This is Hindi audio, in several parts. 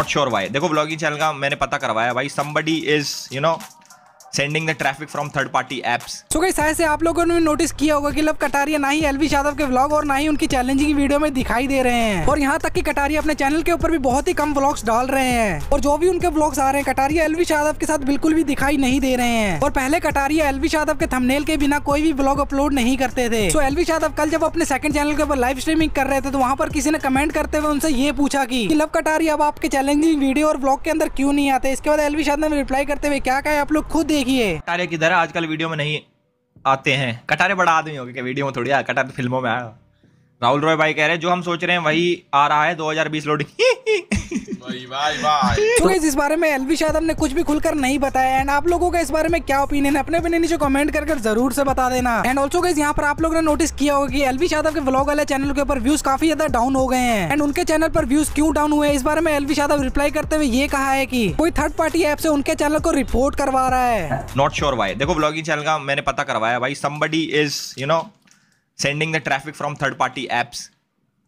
नॉट श्योर वाई देखो ब्लॉगिंग चैनल का मैंने पता करवाया भाई somebody is you know sending the traffic from third party apps तो कई शायद से आप लोगों ने नोटिस किया होगा कि लव कटारिया ना ही एलवी यादव के व्लॉग और ना ही उनकी चैलेंजिंग वीडियो में दिखाई दे रहे हैं और यहाँ तक कि कटारिया अपने चैनल के ऊपर भी बहुत ही कम व्लॉग्स डाल रहे हैं और जो भी उनके ब्लॉग्स आ रहे हैं कटारिया एलवी यादव के साथ बिल्कुल भी दिखाई नहीं दे रहे हैं और पहले कटारिया एलवी यादव के थमनेल के बिना कोई भी ब्लॉग अपलोड नहीं करते थे तो एलवी यादव कल जब अपने सेकंड चैनल के ऊपर लाइव स्ट्रीमिंग कर रहे थे तो वहाँ पर किसी ने कमेंट करते हुए उनसे ये पूछा की लव कटारिया अब आपके चैलेंजिंग वीडियो और ब्लॉग के अंदर क्यों नहीं आते इसके बाद एलवी यादव ने रिप्लाई करते हुए क्या कहा आप लोग खुद देखिए कटारे किधर है आजकल वीडियो में नहीं आते हैं कटारे बड़ा आदमी हो गया वीडियो में थोड़ी कटारे तो फिल्मों में आया राहुल रॉय भाई कह रहे हैं जो हम सोच रहे हैं वही आ रहा है दो हजार बीस लोडिंग भाई भाई भाई तो इस बारे में एलवी शायद हमने कुछ भी खुलकर नहीं बताया एंड आप लोगों का इस बारे में क्या ओपिनियन है अपने ओपिनियन नीचे कमेंट करके जरूर से बता देना एंड ऑल्सो गाइज यहाँ पर आप लोगों ने नोटिस किया होगा कि एलवी यादव के ब्लॉग वाले चैनल के ऊपर व्यूज काफी ज्यादा डाउन हो गए हैं एंड उनके चैनल पर व्यूज क्यों डाउन हुए इस बारे में एलवी यादव रिप्लाई करते हुए ये कहा है की कोई थर्ड पार्टी ऐप से उनके चैनल को रिपोर्ट करवा रहा है नॉट श्योर वाई देखो ब्लॉगिंग चैनल का मैंने पता करवाया भाई somebody is you know sending the traffic from third party apps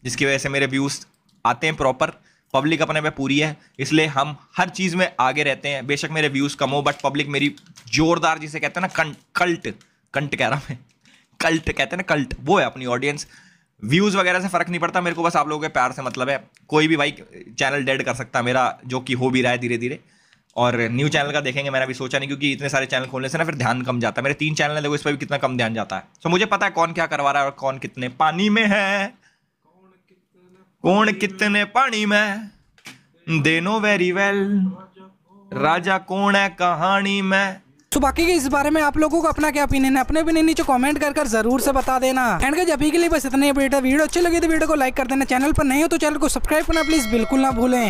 जिसकी वजह से मेरे व्यूज आते हैं प्रॉपर पब्लिक अपने पे पूरी है इसलिए हम हर चीज़ में आगे रहते हैं बेशक मेरे व्यूज़ कम हो बट पब्लिक मेरी जोरदार जिसे कहते हैं ना कंट कल्ट कंट कह रहा हूँ मैं कल्ट कहते हैं ना कल्ट वो है अपनी ऑडियंस व्यूज़ वगैरह से फ़र्क नहीं पड़ता मेरे को बस आप लोगों के प्यार से मतलब है कोई भी भाई चैनल डेड कर सकता है मेरा जो कि हो भी रहा है धीरे धीरे और न्यू चैनल का देखेंगे मैंने अभी सोचा नहीं क्योंकि इतने सारे चैनल खोलने से ना फिर ध्यान कम जाता है मेरे तीन चैनल है देखो इस पर भी कितना कम ध्यान जाता है सो तो मुझे पता है कौन क्या करवा रहा है और कौन कितने पानी में है कौन कितने पानी में देनो वेरी वेल राजा कौन है कहानी में तो बाकी के इस बारे में आप लोगों को अपना क्या ओपिनियन है अपने ओपिनियन नीचे कमेंट कर कर जरूर से बता देना एंड का अभी के लिए बस इतने ही बेटा वीडियो अच्छी लगी तो वीडियो को लाइक कर देना चैनल पर नहीं हो तो चैनल को सब्सक्राइब करना प्लीज बिल्कुल ना भूलें